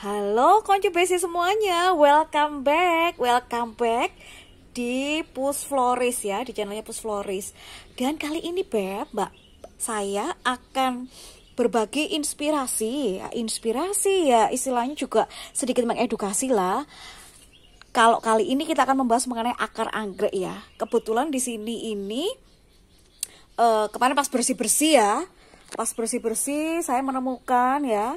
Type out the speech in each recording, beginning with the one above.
Halo konco besi semuanya, welcome back, welcome back di Pus Floris ya, di channelnya Pus Floris. Dan kali ini Beb, Mbak, saya akan berbagi inspirasi, ya, inspirasi ya istilahnya juga sedikit mengedukasi lah. Kalau kali ini kita akan membahas mengenai akar anggrek ya. Kebetulan di sini ini uh, kemarin pas bersih-bersih ya, pas bersih-bersih saya menemukan ya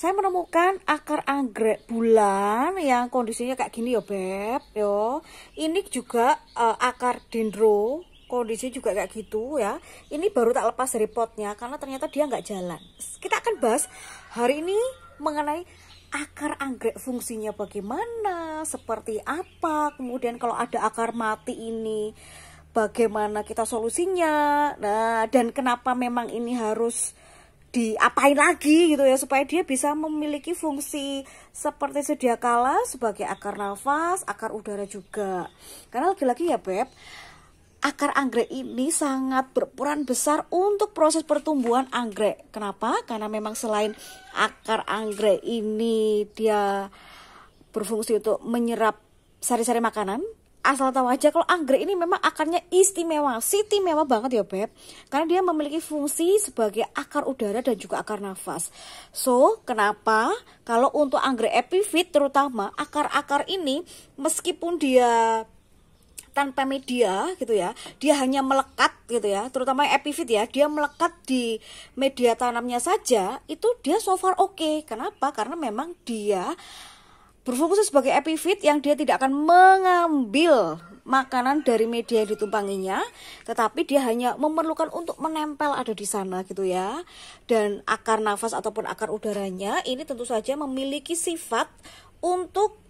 saya menemukan akar anggrek bulan yang kondisinya kayak gini ya beb yo ini juga uh, akar dendro kondisi juga kayak gitu ya ini baru tak lepas dari potnya karena ternyata dia nggak jalan kita akan bahas hari ini mengenai akar anggrek fungsinya bagaimana seperti apa kemudian kalau ada akar mati ini bagaimana kita solusinya nah dan kenapa memang ini harus diapain lagi gitu ya supaya dia bisa memiliki fungsi seperti sedia kala sebagai akar nafas, akar udara juga. Karena lagi-lagi ya Beb, akar anggrek ini sangat berperan besar untuk proses pertumbuhan anggrek. Kenapa? Karena memang selain akar anggrek ini dia berfungsi untuk menyerap sari-sari makanan asal tahu aja kalau anggrek ini memang akarnya istimewa, istimewa banget ya beb. Karena dia memiliki fungsi sebagai akar udara dan juga akar nafas. So, kenapa kalau untuk anggrek epifit terutama akar-akar ini meskipun dia tanpa media gitu ya dia hanya melekat gitu ya terutama epifit ya dia melekat di media tanamnya saja itu dia so far oke okay. kenapa karena memang dia berfokus sebagai epifit yang dia tidak akan mengambil makanan dari media yang ditumpanginya, tetapi dia hanya memerlukan untuk menempel ada di sana gitu ya. Dan akar nafas ataupun akar udaranya ini tentu saja memiliki sifat untuk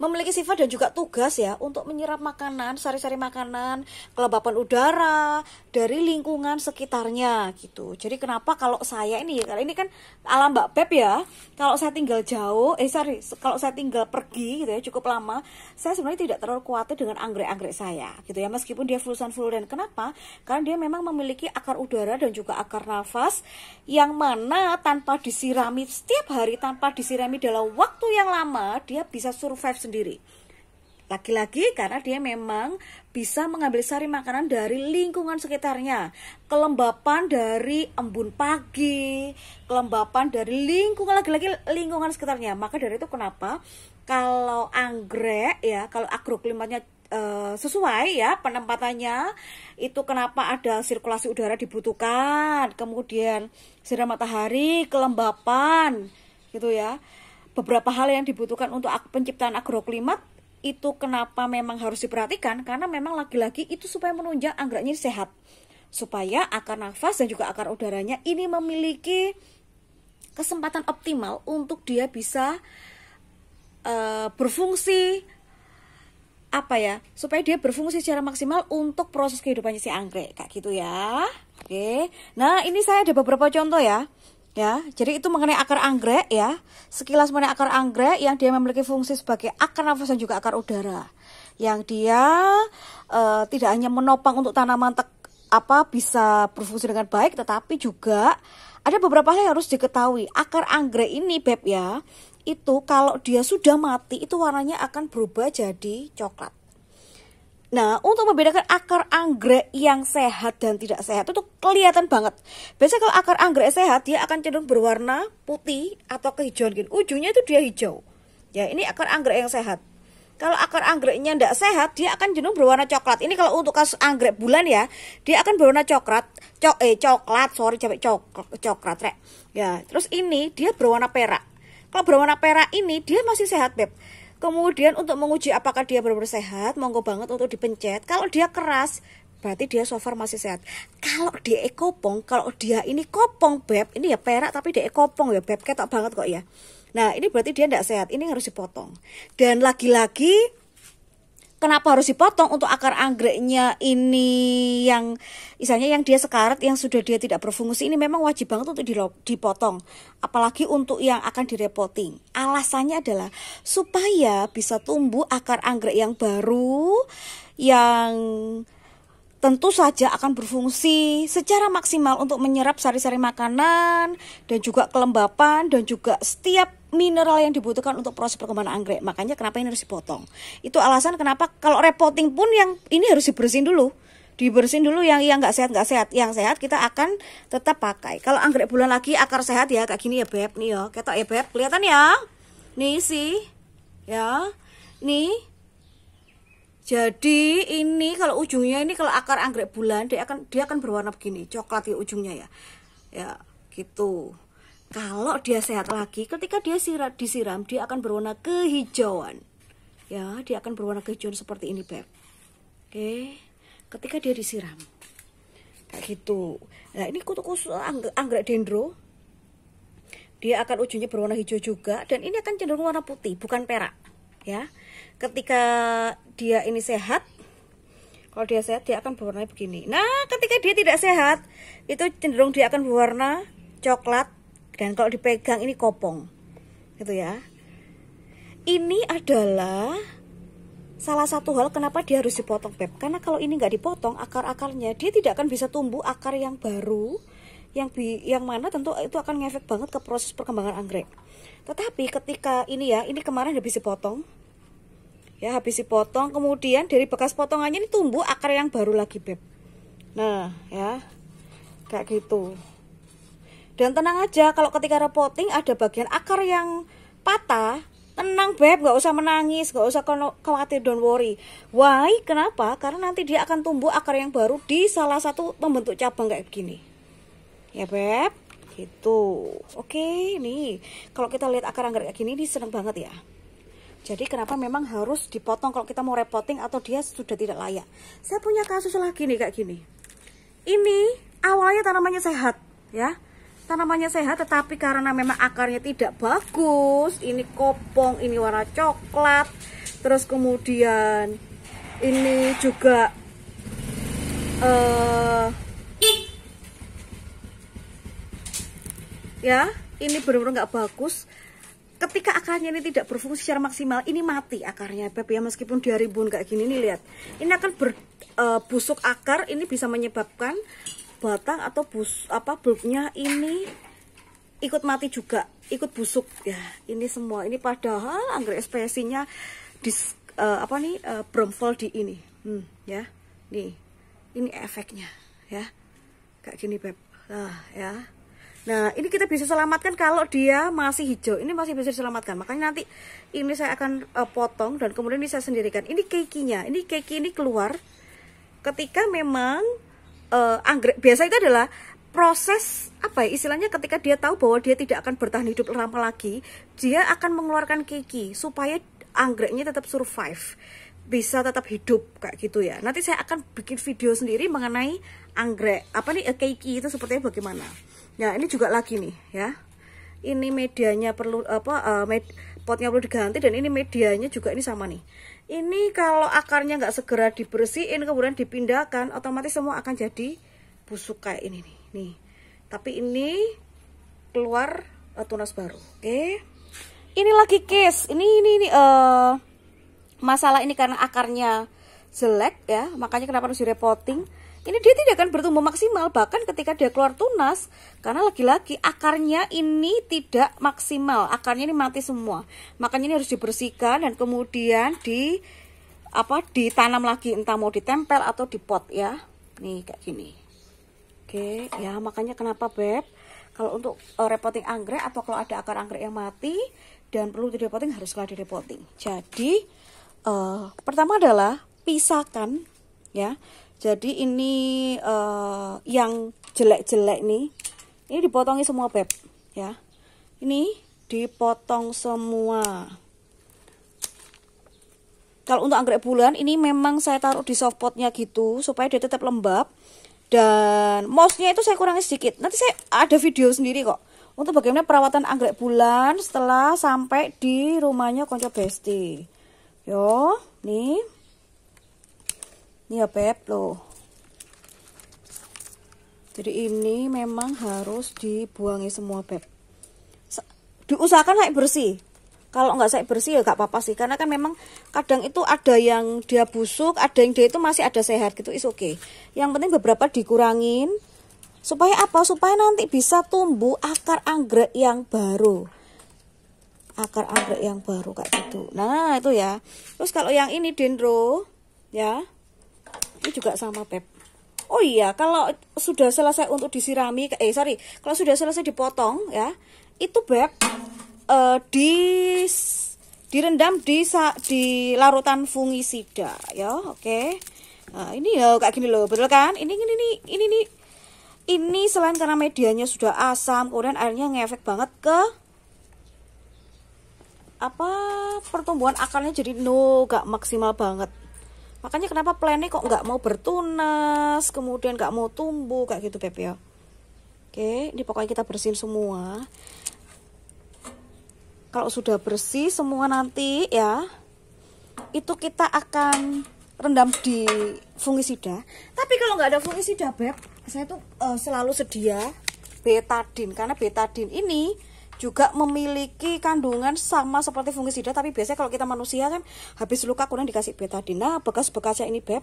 memiliki sifat dan juga tugas ya untuk menyerap makanan, sari-sari makanan, kelembapan udara dari lingkungan sekitarnya gitu. Jadi kenapa kalau saya ini karena ini kan alam Mbak Beb ya, kalau saya tinggal jauh, eh sorry, kalau saya tinggal pergi gitu ya cukup lama, saya sebenarnya tidak terlalu khawatir dengan anggrek-anggrek saya gitu ya meskipun dia full fluoren. Kenapa? Karena dia memang memiliki akar udara dan juga akar nafas yang mana tanpa disirami setiap hari tanpa disirami dalam waktu yang lama dia bisa survive sendiri. Laki-laki karena dia memang bisa mengambil sari makanan dari lingkungan sekitarnya. Kelembapan dari embun pagi, kelembapan dari lingkungan laki-laki lingkungan sekitarnya. Maka dari itu kenapa kalau anggrek ya, kalau agroklimatnya e, sesuai ya penempatannya itu kenapa ada sirkulasi udara dibutuhkan kemudian sinar matahari kelembapan gitu ya beberapa hal yang dibutuhkan untuk penciptaan agroklimat itu kenapa memang harus diperhatikan karena memang lagi-lagi itu supaya menunjang anggreknya sehat supaya akar nafas dan juga akar udaranya ini memiliki kesempatan optimal untuk dia bisa uh, berfungsi apa ya supaya dia berfungsi secara maksimal untuk proses kehidupannya si anggrek kayak gitu ya oke nah ini saya ada beberapa contoh ya ya. Jadi itu mengenai akar anggrek ya. Sekilas mengenai akar anggrek yang dia memiliki fungsi sebagai akar nafas dan juga akar udara. Yang dia uh, tidak hanya menopang untuk tanaman tek, apa bisa berfungsi dengan baik tetapi juga ada beberapa hal yang harus diketahui. Akar anggrek ini beb ya, itu kalau dia sudah mati itu warnanya akan berubah jadi coklat. Nah, untuk membedakan akar anggrek yang sehat dan tidak sehat itu kelihatan banget. Biasanya kalau akar anggrek sehat, dia akan cenderung berwarna putih atau kehijauan gitu. Ujungnya itu dia hijau. Ya, ini akar anggrek yang sehat. Kalau akar anggreknya tidak sehat, dia akan cenderung berwarna coklat. Ini kalau untuk kasus anggrek bulan ya, dia akan berwarna coklat, cok eh coklat, sorry capek coklat, coklat rek. Ya, terus ini dia berwarna perak. Kalau berwarna perak ini dia masih sehat, Beb. Kemudian untuk menguji apakah dia benar-benar sehat, monggo banget untuk dipencet. Kalau dia keras, berarti dia so far masih sehat. Kalau dia ekopong, kalau dia ini kopong beb, ini ya perak tapi dia ekopong ya beb ketok banget kok ya. Nah ini berarti dia tidak sehat, ini harus dipotong. Dan lagi-lagi kenapa harus dipotong untuk akar anggreknya ini yang misalnya yang dia sekarat yang sudah dia tidak berfungsi ini memang wajib banget untuk dipotong apalagi untuk yang akan direpoting alasannya adalah supaya bisa tumbuh akar anggrek yang baru yang tentu saja akan berfungsi secara maksimal untuk menyerap sari-sari makanan dan juga kelembapan dan juga setiap mineral yang dibutuhkan untuk proses perkembangan anggrek. Makanya kenapa ini harus dipotong. Itu alasan kenapa kalau repotting pun yang ini harus dibersihin dulu. Dibersihin dulu yang yang nggak sehat nggak sehat. Yang sehat kita akan tetap pakai. Kalau anggrek bulan lagi akar sehat ya kayak gini ya beb nih ya. Ketok ya beb kelihatan ya. Nih sih. Ya. Nih jadi ini kalau ujungnya ini kalau akar anggrek bulan dia akan dia akan berwarna begini, coklat ya ujungnya ya. Ya, gitu. Kalau dia sehat lagi, ketika dia sirat, disiram dia akan berwarna kehijauan. Ya, dia akan berwarna kehijauan seperti ini, Beb. Oke. Ketika dia disiram. Kayak gitu. Nah, ini khusus anggrek dendro. Dia akan ujungnya berwarna hijau juga dan ini akan cenderung warna putih, bukan perak. Ya. Ketika dia ini sehat kalau dia sehat dia akan berwarna begini nah ketika dia tidak sehat itu cenderung dia akan berwarna coklat dan kalau dipegang ini kopong gitu ya ini adalah salah satu hal kenapa dia harus dipotong Beb karena kalau ini nggak dipotong akar-akarnya dia tidak akan bisa tumbuh akar yang baru yang bi yang mana tentu itu akan ngefek banget ke proses perkembangan anggrek tetapi ketika ini ya ini kemarin habis dipotong Ya, habis dipotong kemudian dari bekas potongannya ini tumbuh akar yang baru lagi, Beb. Nah, ya. Kayak gitu. Dan tenang aja kalau ketika repotting ada bagian akar yang patah, tenang beb, nggak usah menangis, nggak usah khawatir, don't worry. Why? Kenapa? Karena nanti dia akan tumbuh akar yang baru di salah satu pembentuk cabang kayak begini. Ya beb, gitu. Oke, nih kalau kita lihat akar anggrek kayak gini, ini seneng banget ya. Jadi kenapa memang harus dipotong kalau kita mau repotting atau dia sudah tidak layak. Saya punya kasus lagi nih kayak gini. Ini awalnya tanamannya sehat ya. Tanamannya sehat tetapi karena memang akarnya tidak bagus, ini kopong, ini warna coklat, terus kemudian ini juga uh, ya ini benar-benar nggak bagus ketika akarnya ini tidak berfungsi secara maksimal ini mati akarnya beb ya meskipun dia rimbun kayak gini nih lihat ini akan ber, e, busuk akar ini bisa menyebabkan batang atau bus apa bulbnya ini ikut mati juga ikut busuk ya ini semua ini padahal anggrek spesinya dis e, apa nih e, bromfol di ini hmm, ya nih ini efeknya ya kayak gini beb nah ya Nah, ini kita bisa selamatkan kalau dia masih hijau. Ini masih bisa diselamatkan. Makanya nanti ini saya akan uh, potong dan kemudian ini saya sendirikan. Ini kekinya. Ini keki ini keluar ketika memang uh, anggrek biasa itu adalah proses apa ya istilahnya ketika dia tahu bahwa dia tidak akan bertahan hidup lama lagi, dia akan mengeluarkan keki supaya anggreknya tetap survive bisa tetap hidup kayak gitu ya. Nanti saya akan bikin video sendiri mengenai anggrek apa nih eh, keiki itu sepertinya bagaimana. Nah, ini juga lagi nih ya. Ini medianya perlu apa uh, med, potnya perlu diganti dan ini medianya juga ini sama nih. Ini kalau akarnya nggak segera dibersihin kemudian dipindahkan otomatis semua akan jadi busuk kayak ini nih. Nih. Tapi ini keluar uh, tunas baru. Oke. Okay. Ini lagi case. Ini ini ini uh, masalah ini karena akarnya jelek ya, makanya kenapa harus direpoting ini dia tidak akan bertumbuh maksimal bahkan ketika dia keluar tunas karena lagi-lagi akarnya ini tidak maksimal akarnya ini mati semua makanya ini harus dibersihkan dan kemudian di apa ditanam lagi entah mau ditempel atau di pot ya nih kayak gini oke ya makanya kenapa beb kalau untuk uh, eh, repotting anggrek atau kalau ada akar anggrek yang mati dan perlu direpotting haruslah direpotting jadi uh, pertama adalah pisahkan ya jadi ini uh, yang jelek-jelek nih ini dipotongi semua beb ya ini dipotong semua kalau untuk anggrek bulan ini memang saya taruh di soft potnya gitu supaya dia tetap lembab dan mossnya itu saya kurangi sedikit nanti saya ada video sendiri kok untuk bagaimana perawatan anggrek bulan setelah sampai di rumahnya konco besti yo nih ya beb loh jadi ini memang harus dibuangi semua beb diusahakan naik bersih kalau nggak saya bersih ya nggak apa-apa sih karena kan memang kadang itu ada yang dia busuk ada yang dia itu masih ada sehat gitu is oke okay. yang penting beberapa dikurangin supaya apa supaya nanti bisa tumbuh akar anggrek yang baru akar anggrek yang baru kayak gitu nah itu ya terus kalau yang ini dendro ya ini juga sama beb oh iya kalau sudah selesai untuk disirami eh sorry kalau sudah selesai dipotong ya itu beb uh, eh, di direndam di di larutan fungisida ya oke okay. nah, ini ya kayak gini loh betul kan ini ini ini ini ini ini selain karena medianya sudah asam kemudian airnya ngefek banget ke apa pertumbuhan akarnya jadi no gak maksimal banget makanya kenapa plannya kok nggak mau bertunas kemudian nggak mau tumbuh kayak gitu beb ya oke ini pokoknya kita bersihin semua kalau sudah bersih semua nanti ya itu kita akan rendam di fungisida tapi kalau nggak ada fungisida beb saya tuh uh, selalu sedia betadin karena betadin ini juga memiliki kandungan sama seperti fungisida tapi biasanya kalau kita manusia kan habis luka kurang dikasih betadin nah bekas-bekasnya ini beb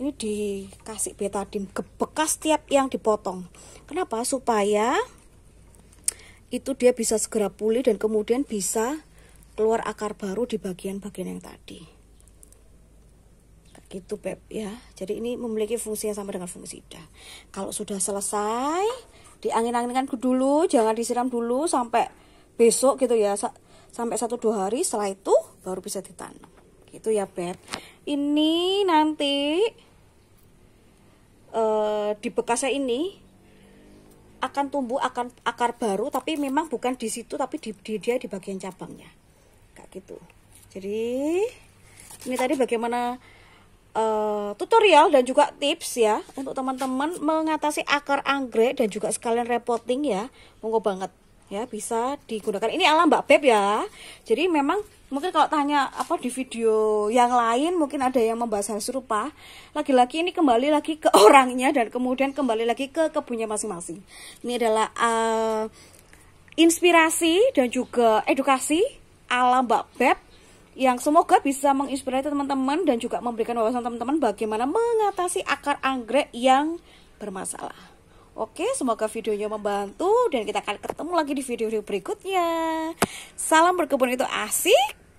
ini dikasih betadin ke bekas tiap yang dipotong kenapa supaya itu dia bisa segera pulih dan kemudian bisa keluar akar baru di bagian-bagian yang tadi gitu beb ya jadi ini memiliki fungsi yang sama dengan fungisida kalau sudah selesai diangin-anginkan dulu jangan disiram dulu sampai besok gitu ya sa sampai satu dua hari setelah itu baru bisa ditanam gitu ya beb ini nanti uh, di bekasnya ini akan tumbuh akan akar baru tapi memang bukan di situ tapi di, di dia di bagian cabangnya kayak gitu jadi ini tadi bagaimana uh, tutorial dan juga tips ya untuk teman-teman mengatasi akar anggrek dan juga sekalian reporting ya monggo banget ya bisa digunakan ini alam Mbak Beb ya jadi memang mungkin kalau tanya apa di video yang lain mungkin ada yang membahas hal serupa lagi-lagi ini kembali lagi ke orangnya dan kemudian kembali lagi ke kebunnya masing-masing ini adalah uh, inspirasi dan juga edukasi alam Mbak Beb yang semoga bisa menginspirasi teman-teman dan juga memberikan wawasan teman-teman bagaimana mengatasi akar anggrek yang bermasalah. Oke, semoga videonya membantu dan kita akan ketemu lagi di video-video berikutnya. Salam berkebun itu asik.